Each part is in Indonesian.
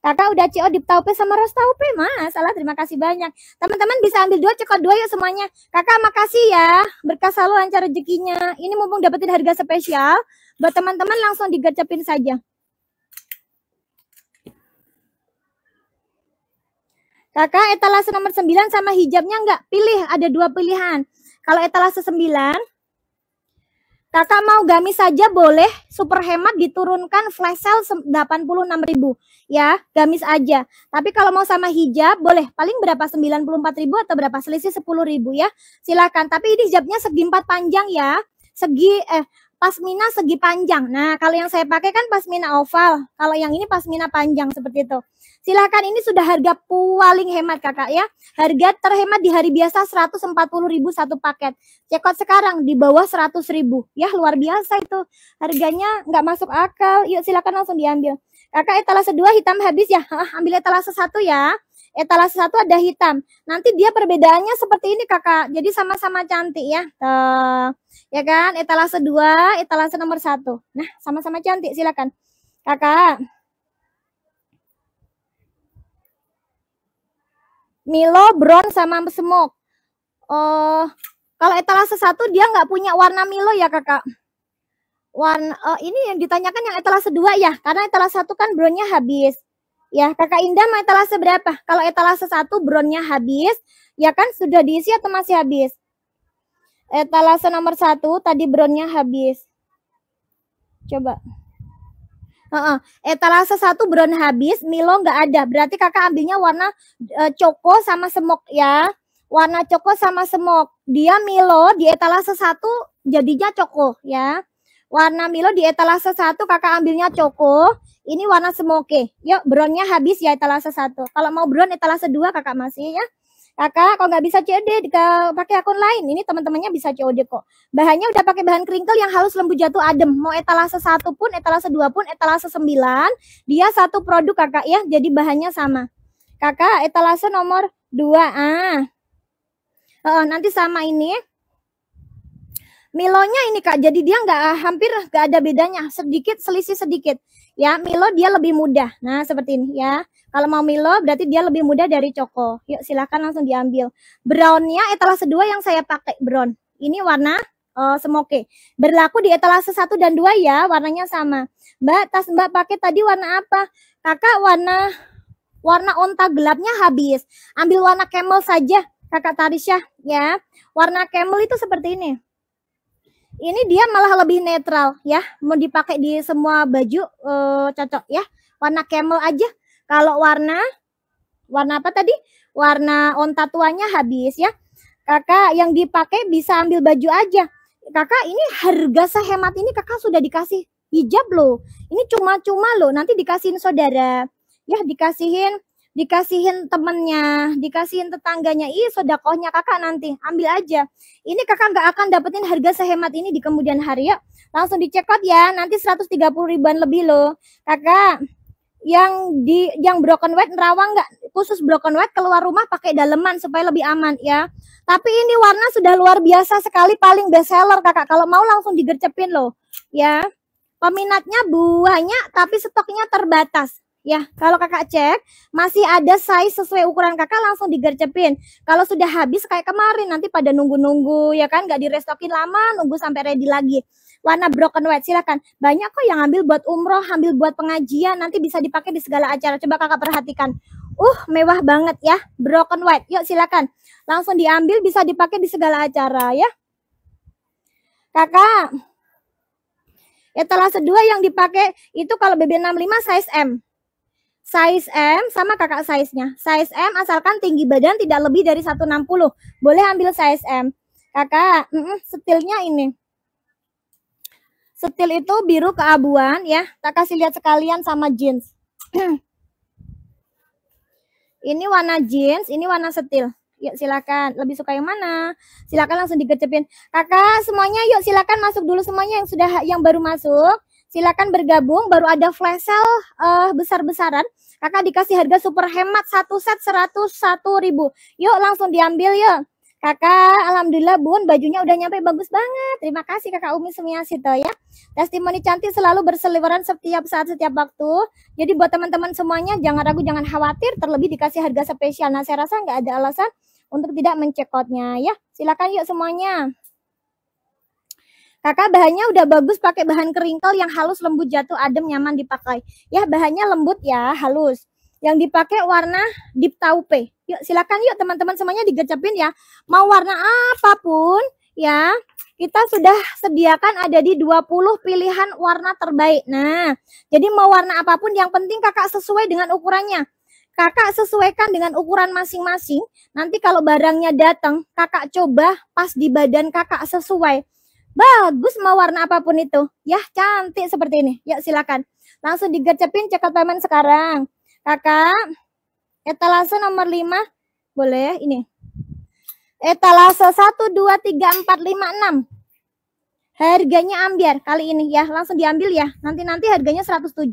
Kakak udah CO di Taupe sama Ros Taupe, Mas. Salah, terima kasih banyak. Teman-teman bisa ambil dua, cekot dua yuk semuanya. Kakak makasih ya. Berkah selalu lancar rezekinya. Ini mumpung dapetin harga spesial. Buat teman-teman langsung digercepin saja. Kakak etalase nomor 9 sama hijabnya enggak? Pilih, ada dua pilihan. Kalau etalase 9, Kakak mau gamis saja boleh, super hemat diturunkan flash sale 86.000 ya, gamis aja. Tapi kalau mau sama hijab boleh, paling berapa 94.000 atau berapa selisih 10.000 ya. Silakan, tapi ini hijabnya segi empat panjang ya. Segi eh pasmina segi panjang. Nah, kalau yang saya pakai kan pasmina oval. Kalau yang ini pasmina panjang seperti itu. Silahkan ini sudah harga paling hemat kakak ya. Harga terhemat di hari biasa 140 ribu satu paket. Cekot sekarang di bawah 100 ribu. Ya, luar biasa itu. Harganya nggak masuk akal. Yuk silahkan langsung diambil. Kakak etalase dua hitam habis ya. ambil etalase satu ya etalase satu ada hitam. Nanti dia perbedaannya seperti ini kakak. Jadi sama-sama cantik ya. Tuh. Ya kan? Etalase dua, etalase nomor satu. Nah sama-sama cantik silakan. Kakak. Milo, Brown, sama Smoke. Oh, kalau etalase satu dia nggak punya warna Milo ya kakak. Warna, oh, ini yang ditanyakan yang etalase dua ya, karena etalase satu kan brownnya habis. Ya, kakak Indah mau etalase berapa? Kalau etalase satu brownnya habis, ya kan sudah diisi atau masih habis? Etalase nomor satu tadi brownnya habis. Coba. Uh -uh. Etalase satu brown habis, Milo nggak ada. Berarti kakak ambilnya warna uh, coko sama semok ya. Warna coko sama semok. Dia Milo di etalase satu jadinya coko ya. Warna Milo di etalase satu kakak ambilnya Coko. Ini warna semoke. Yuk, brownnya habis ya etalase satu. Kalau mau brown etalase dua kakak masih ya. Kakak, kalau nggak bisa COD, pakai akun lain. Ini teman-temannya bisa COD kok. Bahannya udah pakai bahan kringkel yang halus lembut jatuh adem. Mau etalase satu pun, etalase dua pun, etalase sembilan. Dia satu produk kakak ya, jadi bahannya sama. Kakak, etalase nomor dua. Ah. Uh, nanti sama ini Milonya ini Kak, jadi dia nggak hampir nggak ada bedanya, sedikit selisih sedikit. Ya, Milo dia lebih mudah. Nah, seperti ini ya. Kalau mau Milo berarti dia lebih mudah dari coko. Yuk silahkan langsung diambil. Brownnya etalase dua yang saya pakai brown. Ini warna uh, eh, semoke. Berlaku di etalase satu dan dua ya, warnanya sama. Mbak, tas Mbak pakai tadi warna apa? Kakak warna warna onta gelapnya habis. Ambil warna camel saja, Kakak Tarisha ya. Warna camel itu seperti ini ini dia malah lebih netral ya mau dipakai di semua baju eh, cocok ya warna camel aja kalau warna warna apa tadi warna onta tuanya habis ya kakak yang dipakai bisa ambil baju aja kakak ini harga sehemat ini kakak sudah dikasih hijab loh ini cuma-cuma loh nanti dikasihin saudara ya dikasihin dikasihin temennya, dikasihin tetangganya, ih sodakohnya kakak nanti, ambil aja. Ini kakak nggak akan dapetin harga sehemat ini di kemudian hari ya. Langsung dicekot ya, nanti 130 ribuan lebih loh. Kakak, yang di yang broken white nerawang nggak khusus broken white keluar rumah pakai daleman supaya lebih aman ya tapi ini warna sudah luar biasa sekali paling best seller kakak kalau mau langsung digercepin loh ya peminatnya banyak tapi stoknya terbatas ya. Kalau kakak cek, masih ada size sesuai ukuran kakak langsung digercepin. Kalau sudah habis kayak kemarin, nanti pada nunggu-nunggu ya kan, nggak direstokin lama, nunggu sampai ready lagi. Warna broken white, silakan. Banyak kok yang ambil buat umroh, ambil buat pengajian, nanti bisa dipakai di segala acara. Coba kakak perhatikan. Uh, mewah banget ya, broken white. Yuk silakan. Langsung diambil, bisa dipakai di segala acara ya. Kakak, ya, etalase 2 yang dipakai itu kalau BB65 size M size M sama kakak size-nya. Size M asalkan tinggi badan tidak lebih dari 160. Boleh ambil size M. Kakak, mm -mm, setilnya ini. Setil itu biru keabuan ya. Tak kasih lihat sekalian sama jeans. ini warna jeans, ini warna setil. Yuk silakan. Lebih suka yang mana? Silakan langsung digercepin. Kakak semuanya yuk silakan masuk dulu semuanya yang sudah yang baru masuk Silakan bergabung, baru ada flash sale uh, besar-besaran. Kakak dikasih harga super hemat satu set seratus satu ribu. Yuk langsung diambil yuk. Kakak, alhamdulillah Bun, bajunya udah nyampe bagus banget. Terima kasih Kakak Umi Sumiasito ya. Testimoni cantik selalu berseliweran setiap saat setiap waktu. Jadi buat teman-teman semuanya jangan ragu, jangan khawatir terlebih dikasih harga spesial. Nah, saya rasa nggak ada alasan untuk tidak mencekotnya ya. Silakan yuk semuanya. Kakak bahannya udah bagus pakai bahan keringkel yang halus, lembut, jatuh, adem, nyaman dipakai. Ya, bahannya lembut ya, halus. Yang dipakai warna deep taupe. Yuk, silakan yuk teman-teman semuanya digecepin ya. Mau warna apapun ya, kita sudah sediakan ada di 20 pilihan warna terbaik. Nah, jadi mau warna apapun yang penting kakak sesuai dengan ukurannya. Kakak sesuaikan dengan ukuran masing-masing. Nanti kalau barangnya datang, kakak coba pas di badan kakak sesuai Bagus mau warna apapun itu. Ya, cantik seperti ini. Yuk ya, silakan. Langsung digercepin cekat payment sekarang. Kakak, etalase nomor 5 boleh ya, ini. Etalase 1 2 3 4 5 6 harganya ambiar kali ini ya langsung diambil ya nanti nanti harganya 107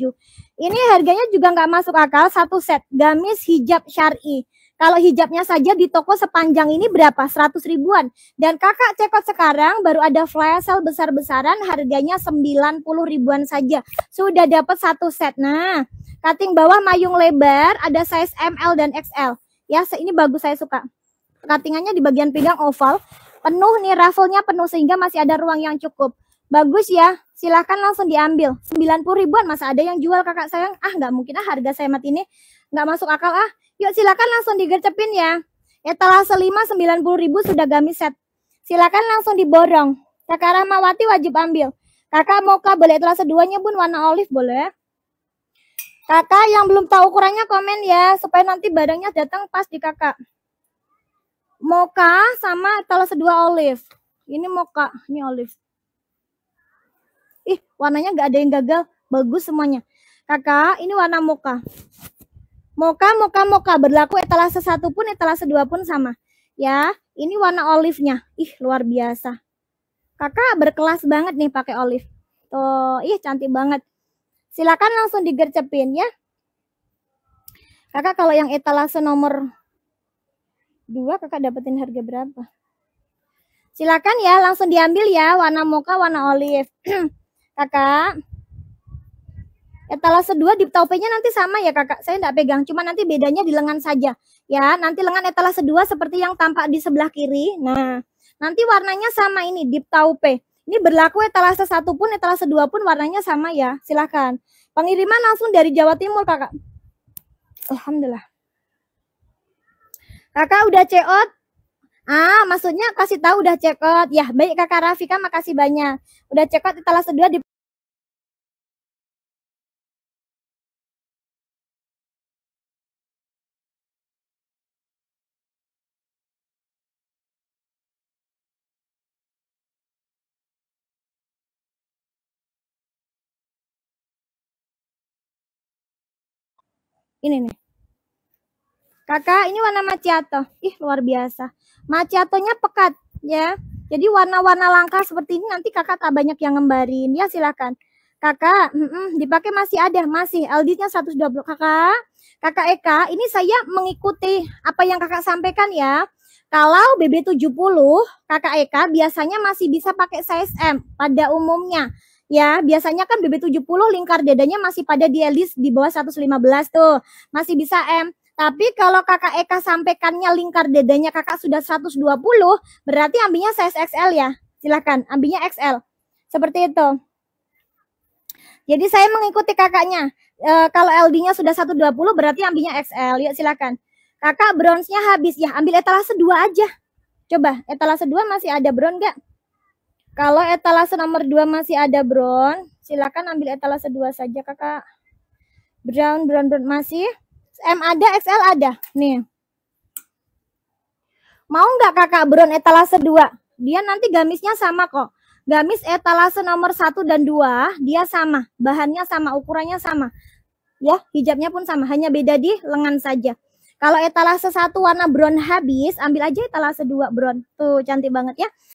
ini harganya juga nggak masuk akal satu set gamis hijab syari kalau hijabnya saja di toko sepanjang ini berapa? 100 ribuan. Dan kakak cekot sekarang baru ada flash sale besar-besaran harganya 90 ribuan saja. Sudah dapat satu set. Nah, cutting bawah mayung lebar ada size ML dan XL. Ya, ini bagus saya suka. Cuttingannya di bagian pinggang oval. Penuh nih raffle penuh sehingga masih ada ruang yang cukup. Bagus ya, silahkan langsung diambil. 90 ribuan masa ada yang jual kakak sayang. Ah nggak mungkin ah harga saya mati ini nggak masuk akal ah. Yuk silakan langsung digercepin ya. Etalase 5 90.000 sudah kami set. Silakan langsung diborong. Kakak Ramawati wajib ambil. Kakak Moka boleh etalase 2-nya pun warna olive boleh. Kakak yang belum tahu ukurannya komen ya supaya nanti barangnya datang pas di kakak. Moka sama etalase 2 olive. Ini moka, ini olive. Ih, warnanya nggak ada yang gagal. Bagus semuanya. Kakak, ini warna moka. Moka, moka, moka. Berlaku etalase satu pun, etalase dua pun sama. Ya, ini warna olive-nya. Ih, luar biasa. Kakak berkelas banget nih pakai olive. Tuh, ih cantik banget. Silakan langsung digercepin ya. Kakak kalau yang etalase nomor 2 kakak dapetin harga berapa? Silakan ya, langsung diambil ya warna moka, warna olive. kakak, Etalase eh, 2 di taupenya nanti sama ya kakak, saya enggak pegang, cuma nanti bedanya di lengan saja. Ya, nanti lengan etalase eh, 2 seperti yang tampak di sebelah kiri. Nah, nanti warnanya sama ini, di taupe. Ini berlaku etalase eh, 1 pun, etalase 2 pun warnanya sama ya, silahkan. Pengiriman langsung dari Jawa Timur kakak. Alhamdulillah. Kakak udah ceot Ah, maksudnya kasih tahu udah check Ya, baik Kakak Rafika, makasih banyak. Udah check out etalase 2 di Ini nih. Kakak, ini warna macchiato. Ih, luar biasa. Macchiatonya pekat, ya. Jadi warna-warna langka seperti ini nanti kakak tak banyak yang ngembarin. Ya, silakan. Kakak, mm -mm, dipakai masih ada, masih. LD-nya 120. Kakak, kakak Eka, ini saya mengikuti apa yang kakak sampaikan ya. Kalau BB70, kakak Eka biasanya masih bisa pakai size M pada umumnya ya biasanya kan BB70 lingkar dadanya masih pada di elis di bawah 115 tuh masih bisa M tapi kalau kakak Eka sampaikannya lingkar dadanya kakak sudah 120 berarti ambilnya size XL ya silahkan ambilnya XL seperti itu jadi saya mengikuti kakaknya e, kalau LD-nya sudah 120 berarti ambilnya XL yuk silahkan kakak bronze-nya habis ya ambil etalase 2 aja coba etalase 2 masih ada bronze gak? Kalau etalase nomor 2 masih ada brown, silakan ambil etalase 2 saja kakak. Brown, brown, brown masih. M ada, XL ada. Nih. Mau nggak kakak brown etalase 2? Dia nanti gamisnya sama kok. Gamis etalase nomor 1 dan 2, dia sama. Bahannya sama, ukurannya sama. Ya, hijabnya pun sama. Hanya beda di lengan saja. Kalau etalase 1 warna brown habis, ambil aja etalase 2 brown. Tuh, cantik banget ya.